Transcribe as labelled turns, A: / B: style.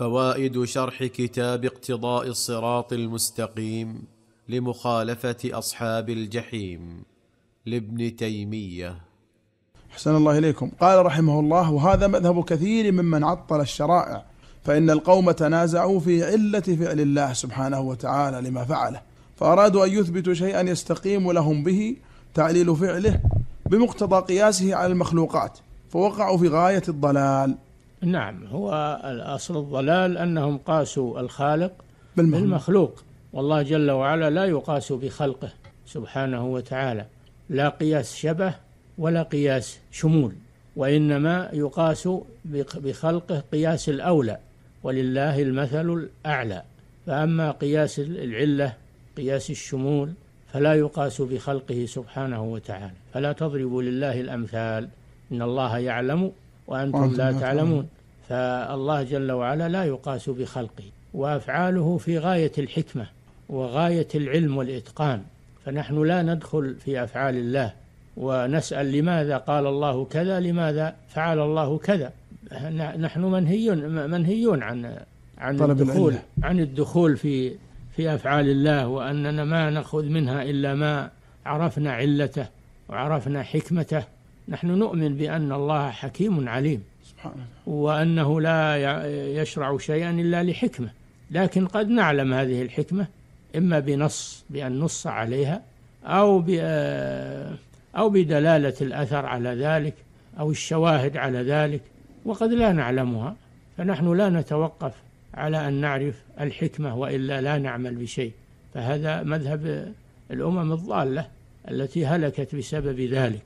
A: فوائد شرح كتاب اقتضاء الصراط المستقيم لمخالفه اصحاب الجحيم لابن تيميه احسن الله اليكم قال رحمه الله وهذا مذهب كثير ممن عطل الشرائع فان القوم تنازعوا في عله فعل الله سبحانه وتعالى لما فعله فارادوا ان يثبتوا شيئا يستقيم لهم به تعليل فعله بمقتضى قياسه على المخلوقات فوقعوا في غايه الضلال
B: نعم هو الأصل الضلال أنهم قاسوا الخالق بالمخلوق, بالمخلوق والله جل وعلا لا يقاس بخلقه سبحانه وتعالى لا قياس شبه ولا قياس شمول وإنما يقاس بخلقه قياس الأولى ولله المثل الأعلى فأما قياس العلة قياس الشمول فلا يقاس بخلقه سبحانه وتعالى فلا تضربوا لله الأمثال إن الله يعلم وأنتم لا تعلمون فالله جل وعلا لا يقاس بخلقه وافعاله في غايه الحكمه وغايه العلم والاتقان فنحن لا ندخل في افعال الله ونسال لماذا قال الله كذا لماذا فعل الله كذا نحن منهيون منهيون عن عن طلب الدخول عن الدخول في في افعال الله واننا ما ناخذ منها الا ما عرفنا علته وعرفنا حكمته نحن نؤمن بان الله حكيم عليم وأنه لا يشرع شيئا إلا لحكمة لكن قد نعلم هذه الحكمة إما بنص بأن نص عليها أو آه، أو بدلالة الأثر على ذلك أو الشواهد على ذلك وقد لا نعلمها فنحن لا نتوقف على أن نعرف الحكمة وإلا لا نعمل بشيء فهذا مذهب الأمم الضالة التي هلكت بسبب ذلك